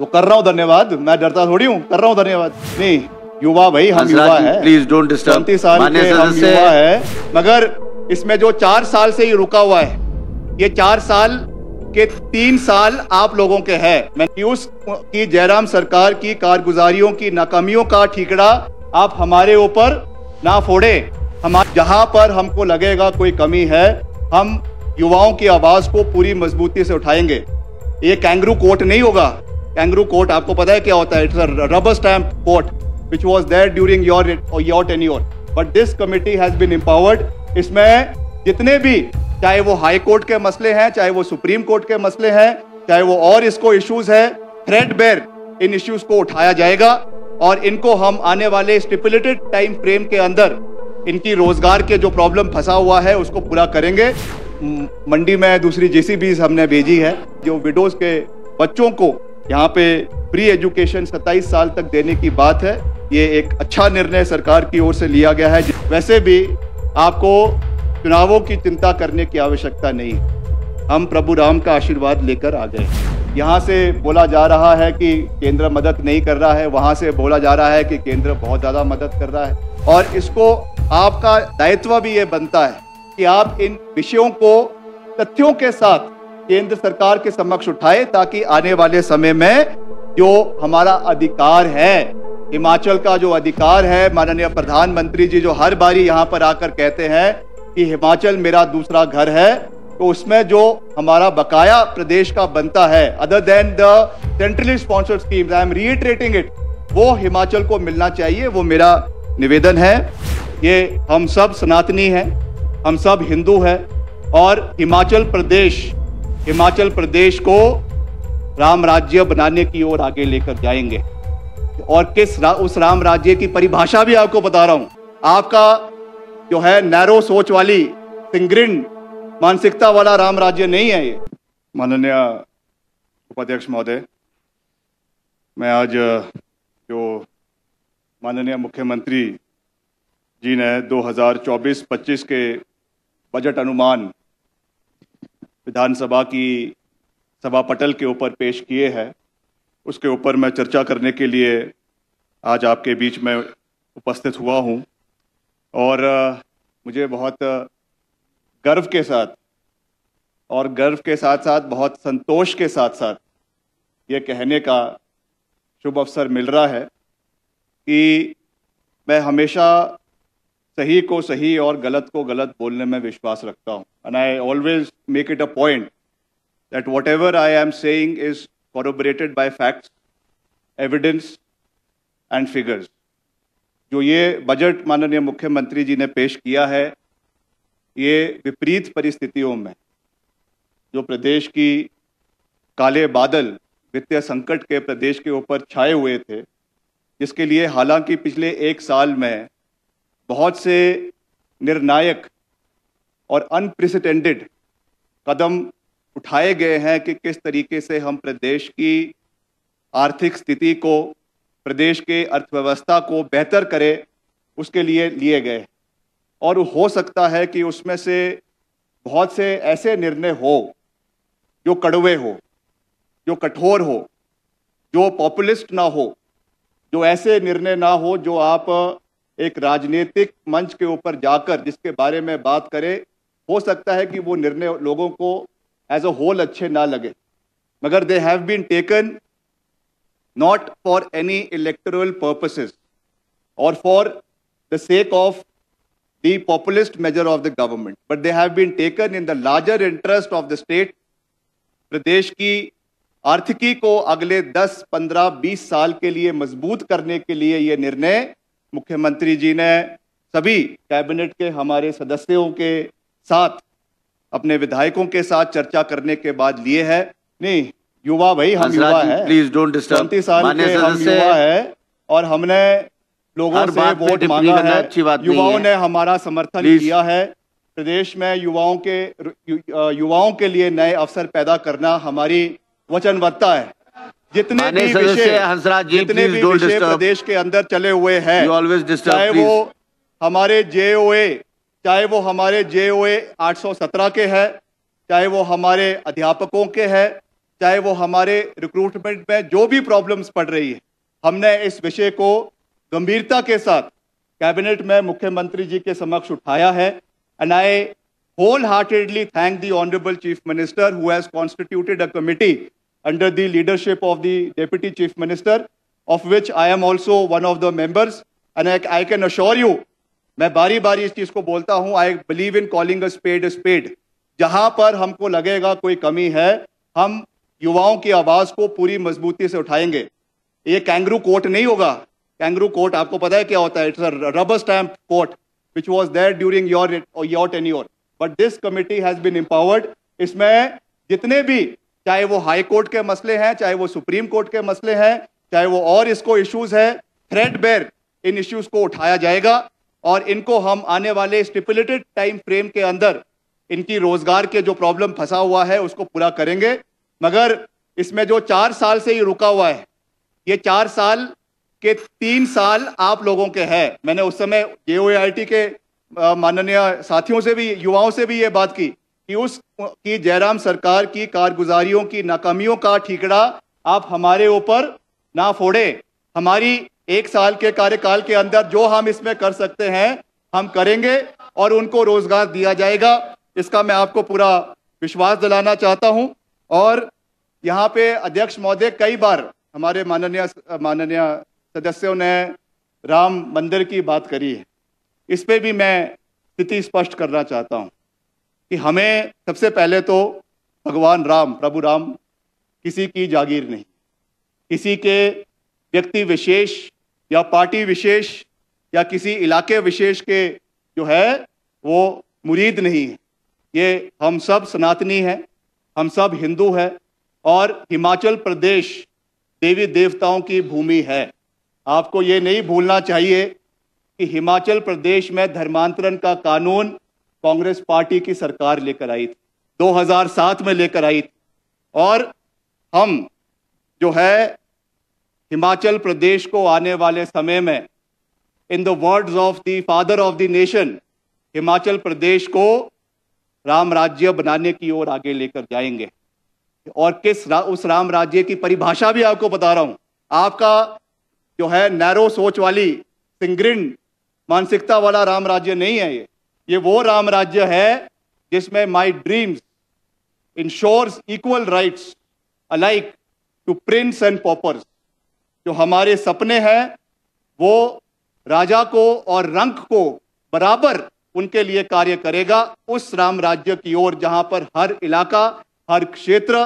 वो तो कर रहा हूँ धन्यवाद मैं डरता थोड़ी हूँ कर रहा हूँ धन्यवाद नहीं युवा भाई हम युवा है प्लीज डोंट डिस्टर्ब साल के हम युवा है मगर इसमें जो चार साल से ही रुका हुआ है ये चार साल के तीन साल आप लोगों के है मैं न्यूज की जयराम सरकार की कारगुजारियों की नाकामियों का ठीकड़ा आप हमारे ऊपर ना फोड़े हमारे जहाँ पर हमको लगेगा कोई कमी है हम युवाओं की आवाज को पूरी मजबूती से उठाएंगे ये कैंगरू कोर्ट नहीं होगा Kangaroo कोर्ट आपको पता है क्या होता है? It's a rubber stamp court which was there during your your ten your but this committee has been empowered. इसमें जितने भी चाहे वो हाई कोर्ट के मसले हैं चाहे वो सुप्रीम कोर्ट के मसले हैं चाहे वो और इसको इश्यूज है थ्रेड बेर इन इश्यूज को उठाया जाएगा और इनको हम आने वाले स्टिपुलेटेड टाइम फ्रेम के अंदर इनकी रोजगार के जो प्रॉब्लम फंसा हुआ है उसको पूरा करेंगे मंडी में दूसरी जेसीबीज हमने भेजी है जो विडोज के बच्चों को यहाँ पे प्री एजुकेशन 27 साल तक देने की बात है ये एक अच्छा निर्णय सरकार की ओर से लिया गया है वैसे भी आपको चुनावों की चिंता करने की आवश्यकता नहीं हम प्रभु राम का आशीर्वाद लेकर आ गए यहाँ से बोला जा रहा है कि केंद्र मदद नहीं कर रहा है वहाँ से बोला जा रहा है कि केंद्र बहुत ज़्यादा मदद कर रहा है और इसको आपका दायित्व भी ये बनता है कि आप इन विषयों को तथ्यों के साथ केंद्र सरकार के समक्ष उठाए ताकि आने वाले समय में जो हमारा अधिकार है हिमाचल का जो अधिकार है माननीय प्रधानमंत्री जी जो हर बारी यहाँ पर आकर कहते हैं कि हिमाचल मेरा दूसरा घर है तो उसमें जो हमारा बकाया प्रदेश का बनता है other than the centrally sponsor scheme I am reiterating it वो हिमाचल को मिलना चाहिए वो मेरा निवेदन है ये हम सब सनातनी हैं हम सब हिंदू हैं और हिमाचल प्रदेश हिमाचल प्रदेश को राम राज्य बनाने की ओर आगे लेकर जाएंगे और किस रा, उस राम राज्य की परिभाषा भी आपको बता रहा हूं आपका जो है नैरो सोच वाली सिंग्रिन मानसिकता वाला राम राज्य नहीं है ये माननीय उपाध्यक्ष महोदय मैं आज जो माननीय मुख्यमंत्री जी ने 2024-25 के बजट अनुमान विधानसभा की सभा पटल के ऊपर पेश किए हैं उसके ऊपर मैं चर्चा करने के लिए आज आपके बीच में उपस्थित हुआ हूं और मुझे बहुत गर्व के साथ और गर्व के साथ साथ बहुत संतोष के साथ साथ ये कहने का शुभ अवसर मिल रहा है कि मैं हमेशा सही को सही और गलत को गलत बोलने में विश्वास रखता हूँ and I always make it a point that whatever I am saying is corroborated by facts evidence and figures जो ये बजट माननीय मुख्यमंत्री जी ने पेश किया है ये विपरीत परिस्थितियों में जो प्रदेश की काले बादल वित्तीय संकट के प्रदेश के ऊपर छाए हुए थे जिसके लिए हालांकि पिछले एक साल में बहुत से निर्णायक और अनप्रेसिडेंटेड कदम उठाए गए हैं कि किस तरीके से हम प्रदेश की आर्थिक स्थिति को प्रदेश के अर्थव्यवस्था को बेहतर करें उसके लिए लिए गए और हो सकता है कि उसमें से बहुत से ऐसे निर्णय हो जो कड़वे हो जो कठोर हो जो पॉपुलिस्ट ना हो जो ऐसे निर्णय ना हो जो आप एक राजनीतिक मंच के ऊपर जाकर जिसके बारे में बात करें हो सकता है कि वो निर्णय लोगों को एज अ होल अच्छे ना लगे मगर they have been taken not for any electoral purposes और for the sake of the populist measure of the government but they have been taken in the larger interest of the state प्रदेश की आर्थिकी को अगले 10, 15, 20 साल के लिए मजबूत करने के लिए ये निर्णय मुख्यमंत्री जी ने सभी कैबिनेट के हमारे सदस्यों के साथ अपने विधायकों के साथ चर्चा करने के बाद लिए है नहीं युवा भाई हम युवा है प्लीज डोंट डिस्टर्ब साल के हम युवा है और हमने लोगों से वोट मांगा है युवाओं ने हमारा समर्थन किया है प्रदेश में युवाओं के युवाओं के लिए नए अवसर पैदा करना हमारी वचनबद्धता है जितने भी विषय हंसराज जी जितने भी विषय प्रदेश के अंदर चले हुए हैं चाहे वो हमारे जे चाहे वो हमारे जे ओ के हैं चाहे वो हमारे अध्यापकों के हैं चाहे वो हमारे रिक्रूटमेंट में जो भी प्रॉब्लम्स पड़ रही है हमने इस विषय को गंभीरता के साथ कैबिनेट में मुख्यमंत्री जी के समक्ष उठाया है and I wholeheartedly thank the honourable chief minister who has constituted a committee under the leadership of the Deputy Chief Minister, of which I am also one of the members. And I, I can assure you, मैं बारी बारी इस चीज़ को बोलता हूं I believe in calling spade spade जहां पर हमको लगेगा कोई कमी है हम युवाओं की आवाज़ को पूरी मजबूती से उठाएंगे ये कैंगरू कोर्ट नहीं होगा कैंगरू कोर्ट आपको पता है क्या होता है it's a rubber stamp court which was there during your your tenure but this committee has been empowered इसमें जितने भी चाहे वो हाई कोर्ट के मसले हैं चाहे वो सुप्रीम कोर्ट के मसले हैं चाहे वो और इसको इश्यूज है थ्रेड बेर इन इश्यूज को उठाया जाएगा और इनको हम आने वाले स्टिपुलेटेड टाइम फ्रेम के अंदर इनकी रोजगार के जो प्रॉब्लम फंसा हुआ है उसको पूरा करेंगे मगर इसमें जो चार साल से ही रुका हुआ है ये चार साल के तीन साल आप लोगों के हैं मैंने उस समय जे के माननीय साथियों से भी युवाओं से भी ये बात की कि उस की जयराम सरकार की कारगुजारियों की नाकामियों का ठीकड़ा आप हमारे ऊपर ना फोड़े हमारी एक साल के कार्यकाल के अंदर जो हम इसमें कर सकते हैं हम करेंगे और उनको रोजगार दिया जाएगा इसका मैं आपको पूरा विश्वास दिलाना चाहता हूं और यहाँ पे अध्यक्ष महोदय कई बार हमारे माननीय माननीय सदस्यों ने राम मंदिर की बात करी है इस पर भी मैं स्थिति स्पष्ट करना चाहता हूँ कि हमें सबसे पहले तो भगवान राम प्रभु राम किसी की जागीर नहीं किसी के व्यक्ति विशेष या पार्टी विशेष या किसी इलाके विशेष के जो है वो मुरीद नहीं है ये हम सब सनातनी हैं हम सब हिंदू हैं और हिमाचल प्रदेश देवी देवताओं की भूमि है आपको ये नहीं भूलना चाहिए कि हिमाचल प्रदेश में धर्मांतरण का कानून कांग्रेस पार्टी की सरकार लेकर आई थी 2007 में लेकर आई थी और हम जो है हिमाचल प्रदेश को आने वाले समय में in the words of the father of the nation Himachal Pradesh को राम राज्य बनाने की ओर आगे लेकर जाएंगे और किस रा, उस राम राज्य की परिभाषा भी आपको बता रहा हूं आपका जो है नैरो सोच वाली सिंग्रिन मानसिकता वाला राम राज्य नहीं है ये ये वो राम राज्य है जिसमें my dreams ensures equal rights alike to prince and paupers जो हमारे सपने हैं वो राजा को और रंक को बराबर उनके लिए कार्य करेगा उस राम राज्य की ओर जहां पर हर इलाका हर क्षेत्र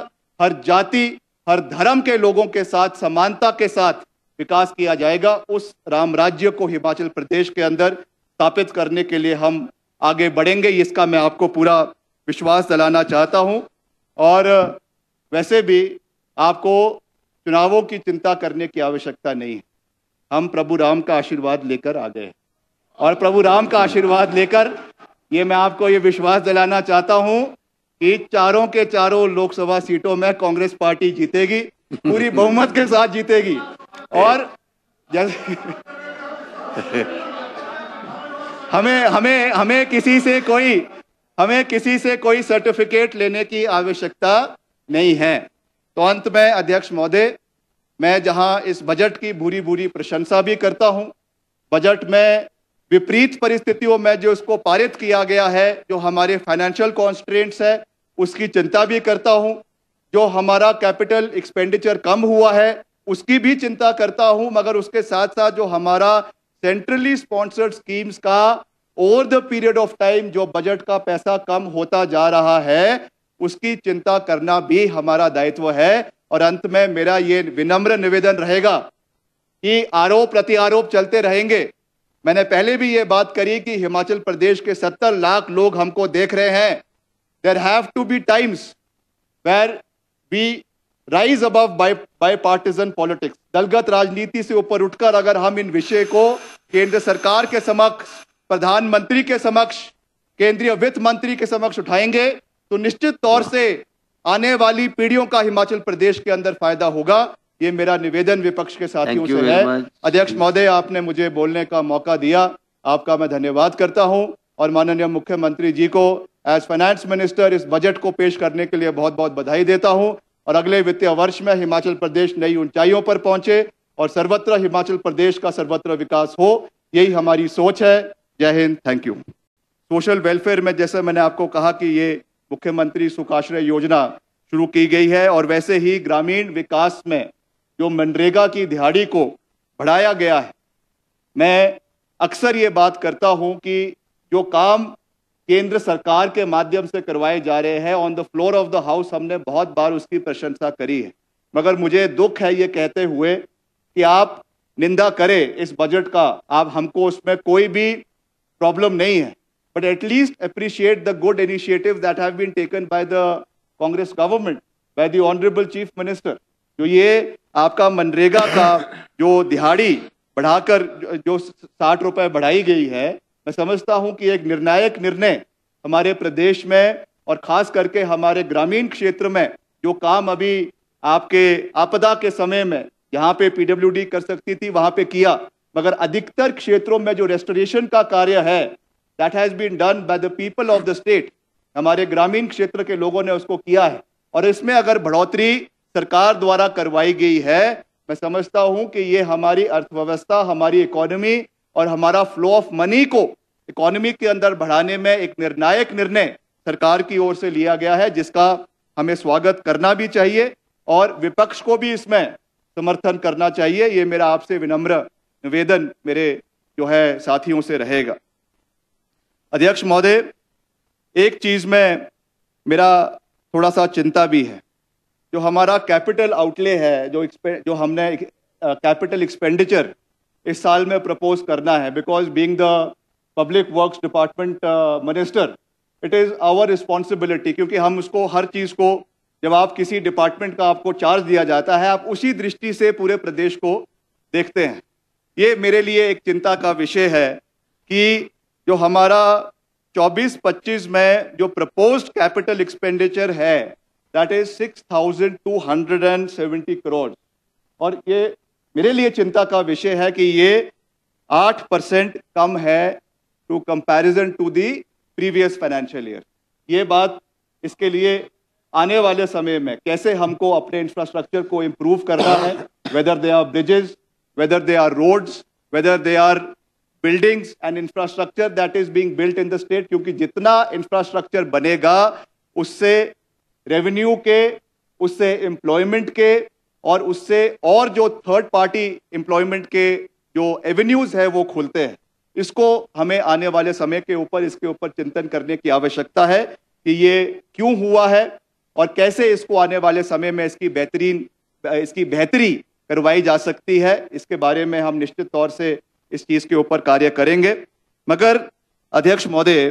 हर जाति हर धर्म के लोगों के साथ समानता के साथ विकास किया जाएगा उस राम राज्य को हिमाचल प्रदेश के अंदर स्थापित करने के लिए हम आगे बढ़ेंगे इसका मैं आपको पूरा विश्वास दिलाना चाहता हूं और वैसे भी आपको चुनावों की चिंता करने की आवश्यकता नहीं है हम प्रभु राम का आशीर्वाद लेकर आ गए और प्रभु राम का आशीर्वाद लेकर ये मैं आपको ये विश्वास दिलाना चाहता हूं कि चारों के चारों लोकसभा सीटों में कांग्रेस पार्टी जीतेगी पूरी बहुमत के साथ जीतेगी और जैसे हमें हमें हमें किसी से कोई हमें किसी से कोई सर्टिफिकेट लेने की आवश्यकता नहीं है तो अंत में अध्यक्ष महोदय मैं जहां इस बजट की बुरी बुरी प्रशंसा भी करता हूं बजट में विपरीत परिस्थितियों में जो इसको पारित किया गया है जो हमारे फाइनेंशियल कॉन्स्ट्रेंट्स है उसकी चिंता भी करता हूं जो हमारा कैपिटल एक्सपेंडिचर कम हुआ है उसकी भी चिंता करता हूं मगर उसके साथ साथ जो हमारा सेंट्रली स्पॉन्सर्ड स्कीम्स का over the period of time जो बजट का पैसा कम होता जा रहा है उसकी चिंता करना भी हमारा दायित्व है और अंत में मेरा ये विनम्र निवेदन रहेगा कि आरोप प्रतिआरोप चलते रहेंगे मैंने पहले भी ये बात करी कि हिमाचल प्रदेश के 70 लाख लोग हमको देख रहे हैं there have to be times where we rise above partisan politics दलगत राजनीति से ऊपर उठकर अगर हम इन विषय को केंद्र सरकार के समक्ष प्रधानमंत्री के समक्ष केंद्रीय वित्त मंत्री के समक्ष उठाएंगे तो निश्चित तौर से आने वाली पीढ़ियों का हिमाचल प्रदेश के अंदर फायदा होगा ये मेरा निवेदन विपक्ष के साथियों से है अध्यक्ष महोदय आपने मुझे बोलने का मौका दिया आपका मैं धन्यवाद करता हूं और माननीय मुख्यमंत्री जी को एज फाइनेंस मिनिस्टर इस बजट को पेश करने के लिए बहुत बहुत बधाई देता हूं और अगले वित्तीय वर्ष में हिमाचल प्रदेश नई ऊंचाइयों पर पहुंचे और सर्वत्र हिमाचल प्रदेश का सर्वत्र विकास हो यही हमारी सोच है Jai Hind thank you social welfare में जैसे मैंने आपको कहा कि ये मुख्यमंत्री सुखाश्रय योजना शुरू की गई है और वैसे ही ग्रामीण विकास में जो मनरेगा की दिहाड़ी को बढ़ाया गया है मैं अक्सर ये बात करता हूँ कि जो काम केंद्र सरकार के माध्यम से करवाए जा रहे हैं on the floor of the house हमने बहुत बार उसकी प्रशंसा करी है मगर मुझे दुख है ये कहते हुए कि आप निंदा करें इस बजट का आप हमको उसमें कोई भी प्रॉब्लम नहीं है but at least appreciate the good initiative that have been taken by the Congress government by the honourable chief minister जो ये आपका मनरेगा का जो दिहाड़ी बढ़ाकर जो साठ रुपए बढ़ाई गई है मैं समझता हूं कि एक निर्णायक निर्णय हमारे प्रदेश में और खास करके हमारे ग्रामीण क्षेत्र में जो काम अभी आपके आपदा के समय में यहाँ पे पीडब्ल्यू कर सकती थी वहां पे किया मगर अधिकतर क्षेत्रों में जो रेस्टोरेशन का कार्य है that has been done by the people of the state हमारे ग्रामीण क्षेत्र के लोगों ने उसको किया है और इसमें अगर बढ़ोतरी सरकार द्वारा करवाई गई है मैं समझता हूं कि ये हमारी अर्थव्यवस्था हमारी इकोनॉमी और हमारा फ्लो ऑफ मनी को इकोनॉमी के अंदर बढ़ाने में एक निर्णायक निर्णय सरकार की ओर से लिया गया है जिसका हमें स्वागत करना भी चाहिए और विपक्ष को भी इसमें समर्थन करना चाहिए ये मेरा आपसे विनम्र निवेदन मेरे जो है साथियों से रहेगा अध्यक्ष महोदय एक चीज़ में मेरा थोड़ा सा चिंता भी है जो हमारा कैपिटल आउटले है जो जो हमने कैपिटल एक्सपेंडिचर इस साल में प्रपोज करना है because being the public works department minister it is our responsibility क्योंकि हम उसको हर चीज़ को जब आप किसी डिपार्टमेंट का आपको चार्ज दिया जाता है आप उसी दृष्टि से पूरे प्रदेश को देखते हैं ये मेरे लिए एक चिंता का विषय है कि जो हमारा 24-25 में जो प्रपोज कैपिटल एक्सपेंडिचर है दैट इज 6,270 करोड़ और ये मेरे लिए चिंता का विषय है कि ये 8 परसेंट कम है to comparison to the previous financial year ये बात इसके लिए आने वाले समय में कैसे हमको अपने इंफ्रास्ट्रक्चर को इम्प्रूव करना है whether they are bridges whether they are roads whether they are buildings and infrastructure that is being built in the state क्योंकि जितना इंफ्रास्ट्रक्चर बनेगा उससे रेवेन्यू के उससे एम्प्लॉयमेंट के और उससे और जो थर्ड पार्टी एम्प्लॉयमेंट के जो एवेन्यूज है वो खुलते हैं इसको हमें आने वाले समय के ऊपर इसके ऊपर चिंतन करने की आवश्यकता है कि ये क्यों हुआ है और कैसे इसको आने वाले समय में इसकी बेहतरीन इसकी बेहतरी करवाई जा सकती है इसके बारे में हम निश्चित तौर से इस चीज़ के ऊपर कार्य करेंगे मगर अध्यक्ष महोदय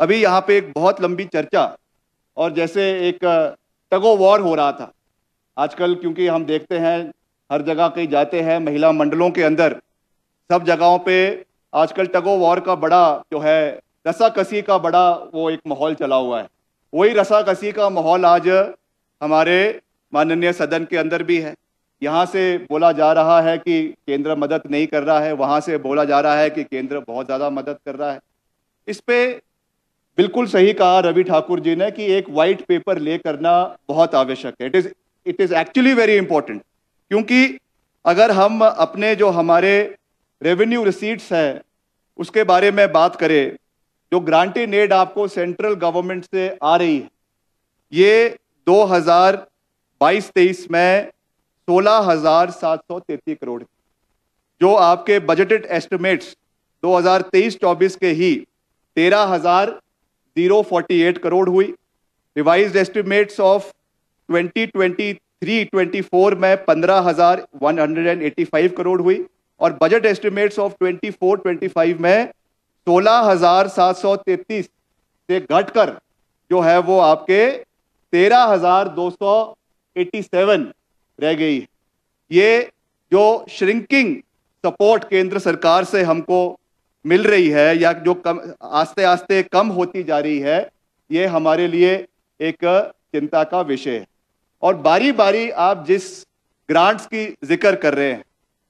अभी यहाँ पे एक बहुत लंबी चर्चा और जैसे एक टगो वॉर हो रहा था आजकल क्योंकि हम देखते हैं हर जगह कहीं जाते हैं महिला मंडलों के अंदर सब जगहों पे आजकल टगो वॉर का बड़ा जो है रसाकसी का बड़ा वो एक माहौल चला हुआ है वही रसाकसी का माहौल आज हमारे माननीय सदन के अंदर भी है यहाँ से बोला जा रहा है कि केंद्र मदद नहीं कर रहा है वहाँ से बोला जा रहा है कि केंद्र बहुत ज़्यादा मदद कर रहा है इस पर बिल्कुल सही कहा रवि ठाकुर जी ने कि एक वाइट पेपर ले करना बहुत आवश्यक है it is it is actually very important क्योंकि अगर हम अपने जो हमारे रेवेन्यू रिसीट्स हैं उसके बारे में बात करें जो ग्रांटी नेड आपको सेंट्रल गवर्नमेंट से आ रही है ये 2022-23 में सोलह हजार सात सौ करोड़ जो आपके बजटेड एस्टिमेट्स 2023-24 के ही तेरह हजार जीरो फोर्टी एट करोड़ हुई रिवाइज एस्टिमेट्स ऑफ 2023-24 में पंद्रह हजार one hundred and eighty five crore हुई और बजट एस्टिमेट्स ऑफ 24-25 में सोलह हजार सात सौ तैतीस से घटकर जो है वो आपके तेरह हजार दो सौ एटी सेवन रह गई है ये जो श्रिंकिंग सपोर्ट केंद्र सरकार से हमको मिल रही है या जो कम आस्ते आस्ते कम होती जा रही है ये हमारे लिए एक चिंता का विषय है और बारी बारी आप जिस ग्रांट्स की जिक्र कर रहे हैं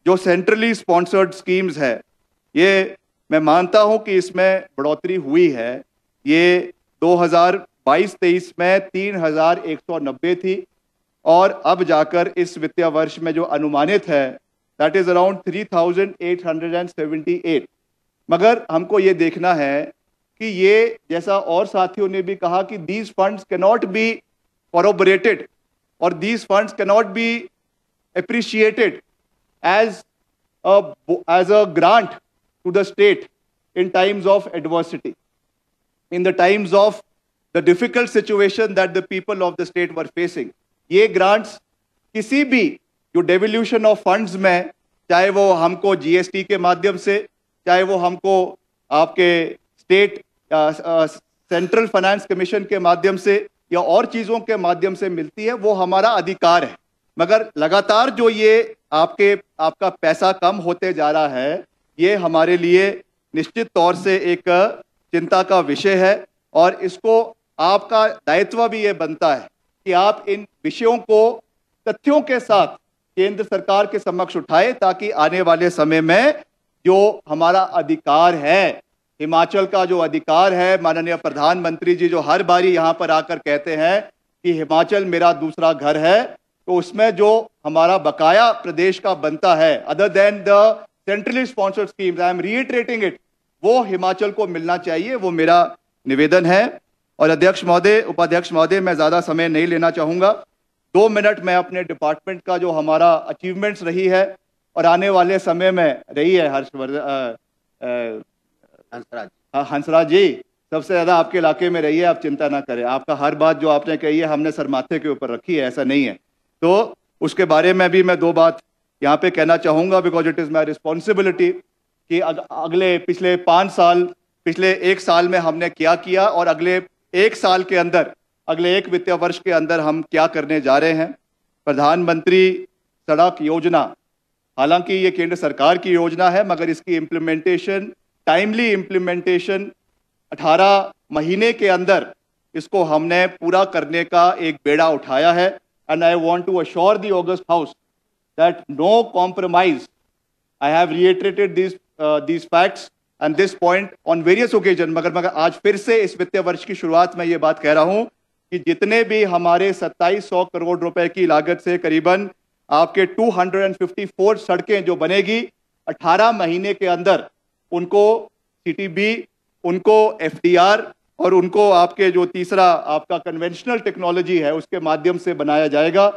जो सेंट्रली स्पॉन्सर्ड स्कीम्स है ये मैं मानता हूं कि इसमें बढ़ोतरी हुई है ये 2022-23 में तीन थी और अब जाकर इस वित्तीय वर्ष में जो अनुमानित है दैट इज अराउंड 3,878 मगर हमको ये देखना है कि ये जैसा और साथियों ने भी कहा कि these funds can not be corroborated और these funds can not be appreciated as as a grant to the state in times of adversity, in the times of the difficult situation that the people of the state were facing. ये grants किसी भी जो devolution of funds में चाहे वो हमको GST के माध्यम से चाहे वो हमको आपके स्टेट सेंट्रल फाइनेंस कमीशन के माध्यम से या और चीज़ों के माध्यम से मिलती है वो हमारा अधिकार है मगर लगातार जो ये आपके आपका पैसा कम होते जा रहा है ये हमारे लिए निश्चित तौर से एक चिंता का विषय है और इसको आपका दायित्व भी ये बनता है कि आप इन विषयों को तथ्यों के साथ केंद्र सरकार के समक्ष उठाए ताकि आने वाले समय में जो हमारा अधिकार है हिमाचल का जो अधिकार है माननीय प्रधानमंत्री जी जो हर बारी यहाँ पर आकर कहते हैं कि हिमाचल मेरा दूसरा घर है तो उसमें जो हमारा बकाया प्रदेश का बनता है other than the centrally sponsored schemes I am reiterating it वो हिमाचल को मिलना चाहिए वो मेरा निवेदन है और अध्यक्ष महोदय उपाध्यक्ष महोदय मैं ज़्यादा समय नहीं लेना चाहूंगा दो मिनट मैं अपने डिपार्टमेंट का जो हमारा अचीवमेंट्स रही है और आने वाले समय में रही है हर्षवर्धन हंसराज हाँ, हंसराज जी सबसे ज़्यादा आपके इलाके में रही है आप चिंता ना करें आपका हर बात जो आपने कही है हमने सरमाथे के ऊपर रखी है ऐसा नहीं है तो उसके बारे में भी मैं दो बात यहाँ पे कहना चाहूँगा because it is my responsibility कि अग, अगले पिछले पाँच साल पिछले एक साल में हमने क्या किया और अगले एक साल के अंदर अगले एक वित्तीय वर्ष के अंदर हम क्या करने जा रहे हैं प्रधानमंत्री सड़क योजना हालांकि ये केंद्र सरकार की योजना है मगर इसकी इम्प्लीमेंटेशन टाइमली इम्प्लीमेंटेशन 18 महीने के अंदर इसको हमने पूरा करने का एक बेड़ा उठाया है and I want to assure the august house that no compromise. I have reiterated these uh, these facts and this point on various occasion. मगर मगर आज फिर से इस वित्तीय वर्ष की शुरुआत में ये बात कह रहा हूं कि जितने भी हमारे सत्ताईस सौ करोड़ रुपए की लागत से करीबन आपके 254 सड़कें जो बनेगी 18 महीने के अंदर उनको सीटीबी उनको एफडीआर और उनको आपके जो तीसरा आपका कन्वेंशनल टेक्नोलॉजी है उसके माध्यम से बनाया जाएगा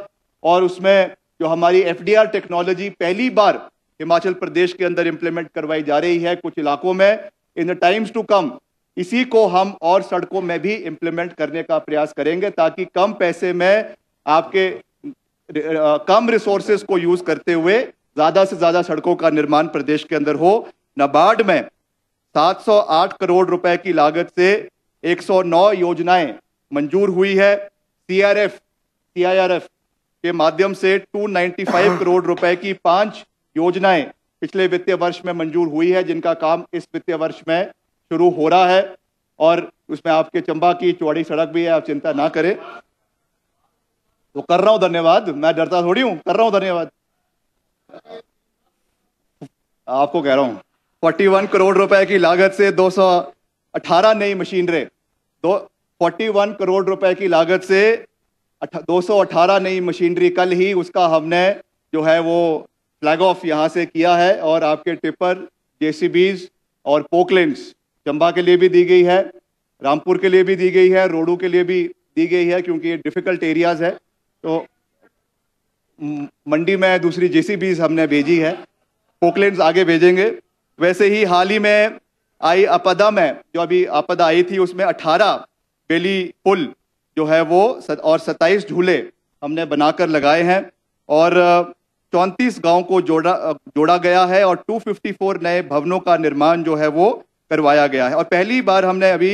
और उसमें जो हमारी एफ टेक्नोलॉजी पहली बार हिमाचल प्रदेश के अंदर इम्प्लीमेंट करवाई जा रही है कुछ इलाकों में in the times to come इसी को हम और सड़कों में भी इम्प्लीमेंट करने का प्रयास करेंगे ताकि कम पैसे में आपके कम रिसोर्सेज को यूज करते हुए ज्यादा से ज्यादा सड़कों का निर्माण प्रदेश के अंदर हो नबार्ड में 708 करोड़ रुपए की लागत से 109 योजनाएं मंजूर हुई है सीआरएफ सीआईआरएफ के माध्यम से 295 करोड़ रुपए की पांच योजनाएं पिछले वित्तीय वर्ष में मंजूर हुई है जिनका काम इस वित्तीय वर्ष में शुरू हो रहा है और उसमें आपके चंबा की चौड़ी सड़क भी है आप चिंता ना करें तो कर रहा हूं धन्यवाद मैं डरता थोड़ी हूं कर रहा हूं धन्यवाद आपको कह रहा हूं 41 करोड़ रुपए की लागत से 218 नई मशीनरे दो 41 करोड़ रुपए की लागत से 218 नई मशीनरी कल ही उसका हमने जो है वो फ्लैग ऑफ यहाँ से किया है और आपके टिपर जे और पोकलेंस चंबा के लिए भी दी गई है रामपुर के लिए भी दी गई है रोडू के लिए भी दी गई है क्योंकि ये डिफ़िकल्ट एरियाज़ है तो मंडी में दूसरी जे हमने भेजी है पोकलेंस आगे भेजेंगे वैसे ही हाल ही में आई आपदा में जो अभी आपदा आई थी उसमें 18 बेली पुल जो है वो और सत्ताईस झूले हमने बनाकर लगाए हैं और चौंतीस गांव को जोड़ा जोड़ा गया है और 254 नए भवनों का निर्माण जो है वो करवाया गया है और पहली बार हमने अभी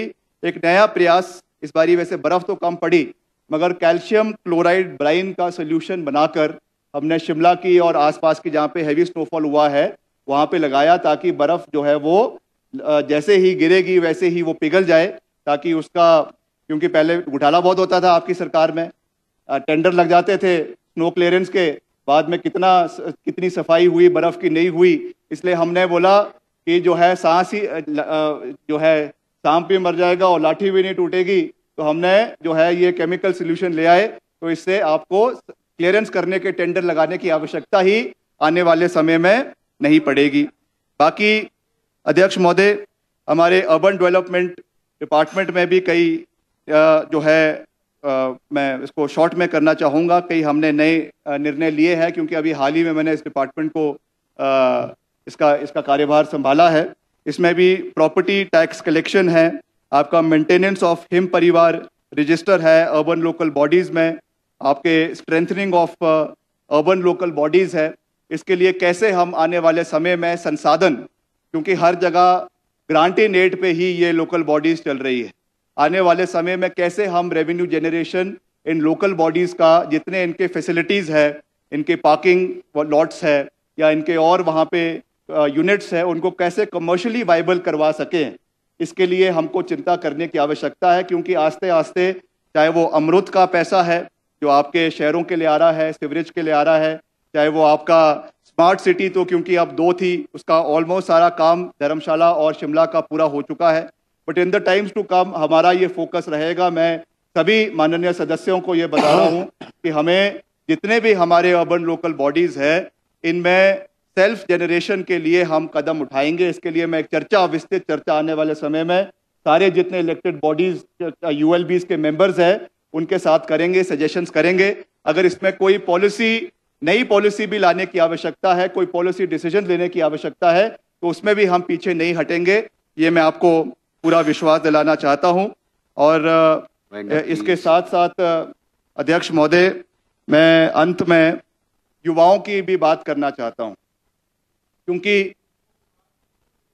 एक नया प्रयास इस बारी वैसे बर्फ तो कम पड़ी मगर कैल्शियम क्लोराइड ब्राइन का सोल्यूशन बनाकर हमने शिमला की और आसपास की जहाँ पे हैवी स्नोफॉल हुआ है वहाँ पे लगाया ताकि बर्फ़ जो है वो जैसे ही गिरेगी वैसे ही वो पिघल जाए ताकि उसका क्योंकि पहले घोटाला बहुत होता था आपकी सरकार में टेंडर लग जाते थे स्नो क्लियरेंस के बाद में कितना कितनी सफाई हुई बर्फ़ की नहीं हुई इसलिए हमने बोला कि जो है सांस ही जो है सांप भी मर जाएगा और लाठी भी नहीं टूटेगी तो हमने जो है ये केमिकल सोल्यूशन ले आए तो इससे आपको क्लियरेंस करने के टेंडर लगाने की आवश्यकता ही आने वाले समय में नहीं पड़ेगी बाकी अध्यक्ष महोदय हमारे अर्बन डेवलपमेंट डिपार्टमेंट में भी कई जो है मैं इसको शॉर्ट में करना चाहूँगा कई हमने नए निर्णय लिए हैं क्योंकि अभी हाल ही में मैंने इस डिपार्टमेंट को इसका इसका कार्यभार संभाला है इसमें भी प्रॉपर्टी टैक्स कलेक्शन है आपका maintenance of Him Parivar register है अर्बन लोकल बॉडीज़ में आपके strengthening of urban local bodies है इसके लिए कैसे हम आने वाले समय में संसाधन क्योंकि हर जगह ग्रांटी नेट पे ही ये लोकल बॉडीज़ चल रही है आने वाले समय में कैसे हम revenue generation in local bodies का जितने इनके फैसिलिटीज़ है इनके पार्किंग लॉट्स है या इनके और वहाँ पे यूनिट्स है उनको कैसे कमर्शियली वाइबल करवा सकें इसके लिए हमको चिंता करने की आवश्यकता है क्योंकि आस्ते आस्ते चाहे वो अमृत का पैसा है जो आपके शहरों के लिए आ रहा है सिवरेज के लिए आ रहा है चाहे वो आपका स्मार्ट सिटी तो क्योंकि अब दो थी उसका ऑलमोस्ट सारा काम धर्मशाला और शिमला का पूरा हो चुका है but in the times to come हमारा ये फोकस रहेगा मैं सभी माननीय सदस्यों को ये बता रहा हूँ कि हमें जितने भी हमारे अर्बन लोकल बॉडीज़ हैं इनमें सेल्फ जनरेशन के लिए हम कदम उठाएंगे इसके लिए मैं एक चर्चा विस्तृत चर्चा आने वाले समय में सारे जितने इलेक्टेड बॉडीज यू के मेंबर्स हैं उनके साथ करेंगे सजेशंस करेंगे अगर इसमें कोई पॉलिसी नई पॉलिसी भी लाने की आवश्यकता है कोई पॉलिसी डिसीजन लेने की आवश्यकता है तो उसमें भी हम पीछे नहीं हटेंगे ये मैं आपको पूरा विश्वास दिलाना चाहता हूं और इसके साथ साथ अध्यक्ष महोदय मैं अंत में युवाओं की भी बात करना चाहता हूं क्योंकि